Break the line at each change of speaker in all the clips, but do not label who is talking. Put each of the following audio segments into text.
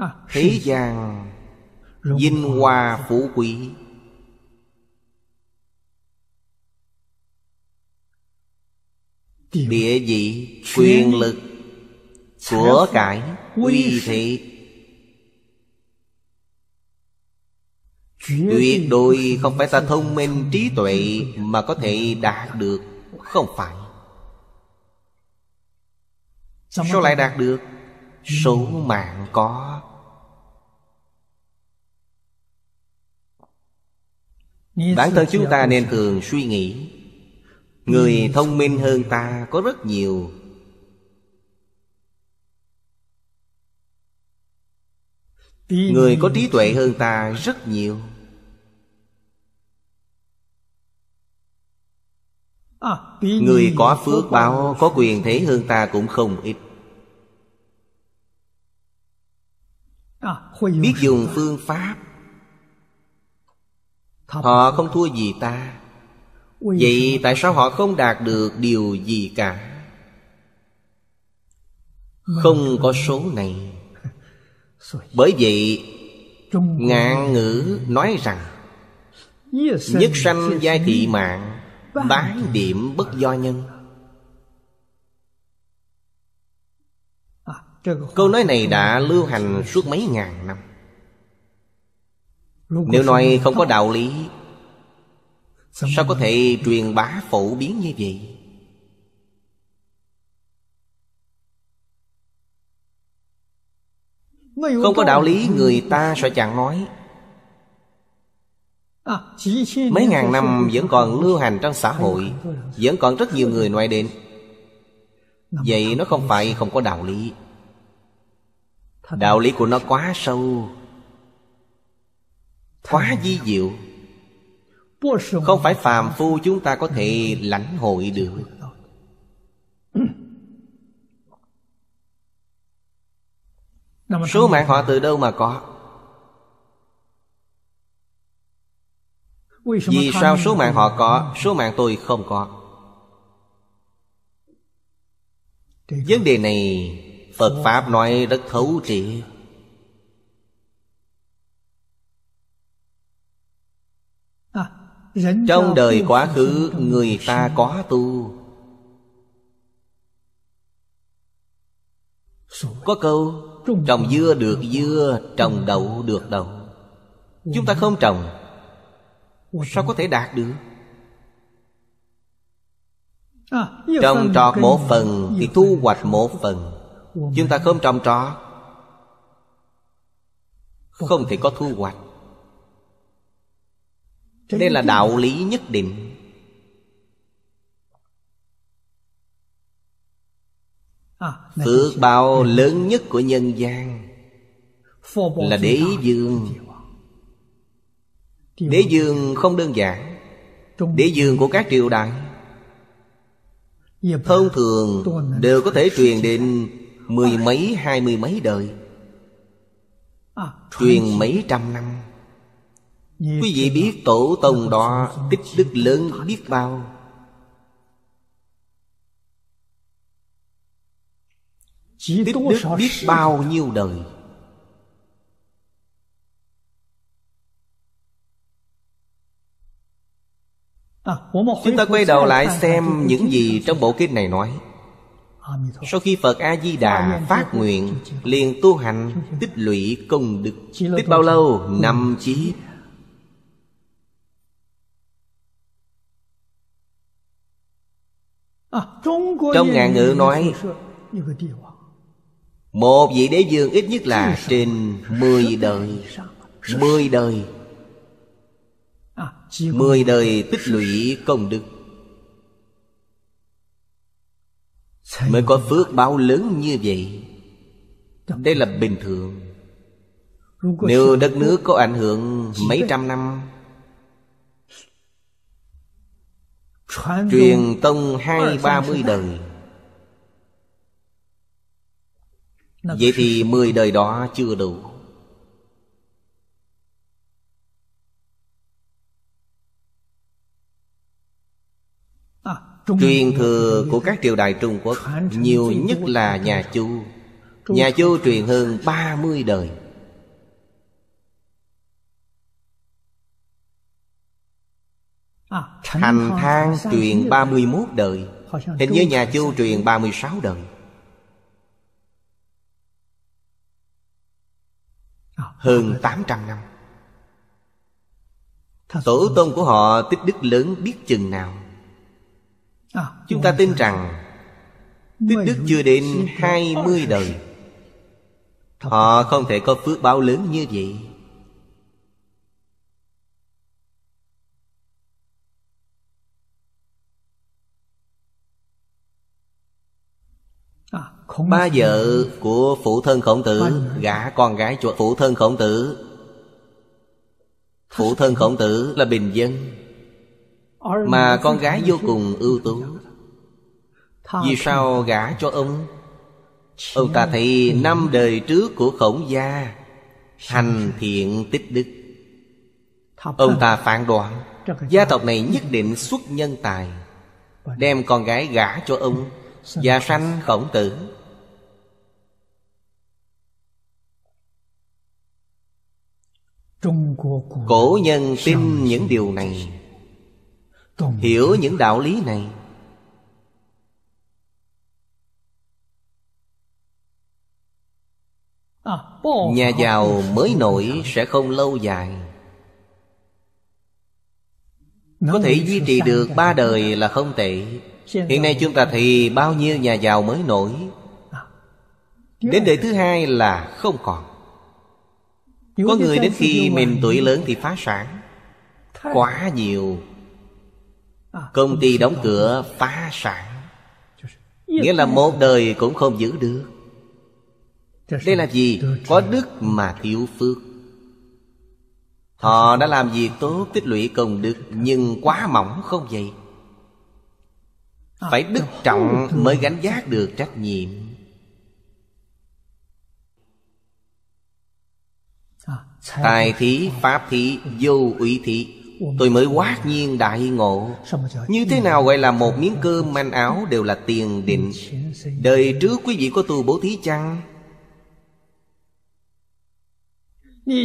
À, thế gian vinh hoa phú quý địa vị quyền lực của cải uy thị tuyệt đối không phải ta thông minh trí tuệ mà có thể đạt được không phải sao lại đạt được số mạng có Bản thân chúng ta nên thường suy nghĩ Người thông minh hơn ta có rất nhiều Người có trí tuệ hơn ta rất nhiều à, Người có phước báo Có quyền thế hơn ta cũng không ít à, Biết dùng phương pháp Họ không thua gì ta Vậy tại sao họ không đạt được điều gì cả Không có số này Bởi vậy Ngạn ngữ nói rằng Nhất sanh giai thị mạng bán điểm bất do nhân à, Câu nói này đã lưu hành suốt mấy ngàn năm nếu nói không có đạo lý Sao có thể truyền bá phổ biến như vậy Không có đạo lý người ta sẽ chẳng nói à, Mấy ngàn năm vẫn còn lưu hành trong xã hội Vẫn còn rất nhiều người nói đến Vậy nó không phải không có đạo lý Đạo à? lý của nó quá sâu quá di diệu không phải phàm phu chúng ta có thể lãnh hội được số mạng họ từ đâu mà có vì sao số mạng họ có số mạng tôi không có vấn đề này phật pháp nói rất thấu triệt Trong đời quá khứ người ta có tu Có câu Trồng dưa được dưa Trồng đậu được đậu Chúng ta không trồng Sao có thể đạt được à, Trồng trọt một phần Thì thu hoạch một phần Chúng ta không trồng trọt Không thể có thu hoạch đây là đạo lý nhất định à, phước bao lớn nhất của nhân gian là đế dương đế dương không đơn giản đế dương của các triều đại thông thường đều có thể truyền đến mười mấy hai mươi mấy đời à, truyền mấy trăm năm Quý vị biết tổ tông đó tích đức lớn biết bao Tích đức biết bao nhiêu đời à, Chúng ta quay đầu lại xem những gì trong bộ kinh này nói Sau khi Phật A-di-đà phát nguyện Liền tu hành tích lũy công đức Tích bao lâu? Năm chí Trong ngàn ngữ nói Một vị đế vương ít nhất là trên mười đời mười đời à, mười đời tích lũy công đức Mới có phước báo lớn như vậy Đây là bình thường Nếu đất nước có ảnh hưởng mấy trăm năm Truyền tông hai ba mươi đời Vậy thì mười đời đó chưa đủ à, Truyền thừa của các triều đại Trung Quốc Nhiều nhất là nhà Chu Nhà Chu truyền hơn 30 đời À, Hành thang truyền 31 đời Hình như nhà Chu truyền 36 đời à, Hơn 800 năm Tổ tôn của họ tích đức lớn biết chừng nào à, Chúng ta tin rằng Tích đức chưa đến 20 đời Họ không thể có phước báo lớn như vậy À, ba vợ của phụ thân khổng tử Gả con gái cho phụ thân khổng tử Phụ thân khổng tử là bình dân Mà con gái vô cùng ưu tú Vì sao gả cho ông Ông ta thấy năm đời trước của khổng gia Hành thiện tích đức Ông ta phản đoán Gia tộc này nhất định xuất nhân tài Đem con gái gả cho ông và sanh khổng tử cổ nhân tin những điều này hiểu những đạo lý này à, nhà giàu mới nổi sẽ không lâu dài có thể duy trì được ba đời là không tệ Hiện nay chúng ta thì bao nhiêu nhà giàu mới nổi à, Đến đời thứ hai là không còn Có người đến khi mình tuổi lớn thì phá sản Quá nhiều à, Công ty đóng cửa phá sản Nghĩa là một đời cũng không giữ được Đây là gì? Có đức mà thiếu phước Họ đã làm gì tốt tích lũy công đức Nhưng quá mỏng không vậy À, phải đức trọng mới gánh vác được trách nhiệm à, tài thí pháp thí vô ủy thí tôi mới quát nhiên đại ngộ như thế nào gọi là một miếng cơm manh áo đều là tiền định đời trước quý vị có tu bố thí chăng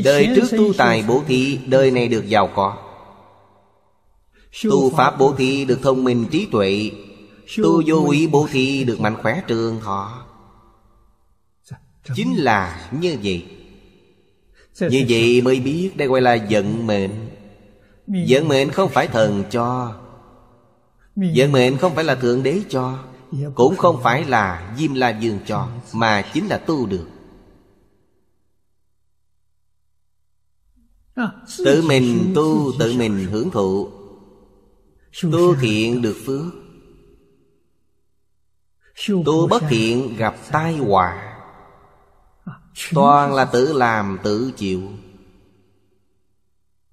đời trước tu tài bố thí đời này được giàu có tu pháp bố thí được thông minh trí tuệ
Tu vô ý
bố thí được mạnh khỏe trường thọ dạ, Chính là như vậy dạ, dạ, Như vậy mới biết đây gọi là giận mệnh Giận mệnh không phải thần cho Giận mệnh không phải là Thượng Đế cho Cũng không phải là Diêm La Dương cho Mà chính là tu được à, Tự mình tu tự mình hưởng thụ Tu thiện được phước Tu bất thiện gặp tai họa à, Toàn là tự làm tự chịu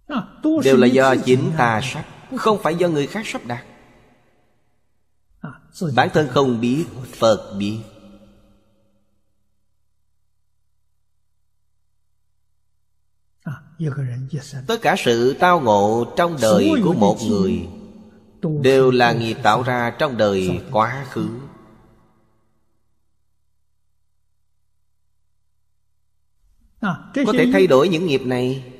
à, Đều là do chính ta sắp Không phải do người khác sắp đặt à, Bản thân không biết Phật biết Tất cả sự tao ngộ trong đời của một người Đều là nghiệp tạo ra trong đời quá khứ có thể thay đổi những nghiệp này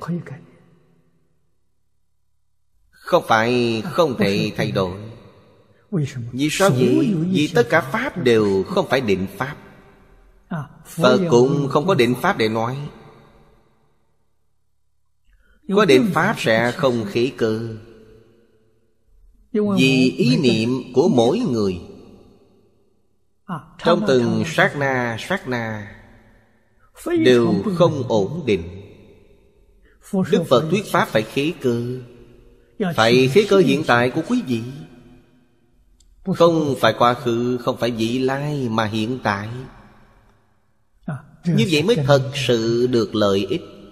không phải à, không thể thay đổi vì sao vậy vì tất cả pháp đều không phải định pháp à, phật cũng không có định pháp để nói có định pháp sẽ không khí cơ vì ý niệm của mỗi người à, trong từng sát na sát na đều không ổn định đức phật thuyết pháp phải khí cơ phải khí cơ hiện tại của quý vị không phải quá khứ không phải vị lai mà hiện tại à, như vậy mới thật sự được lợi ích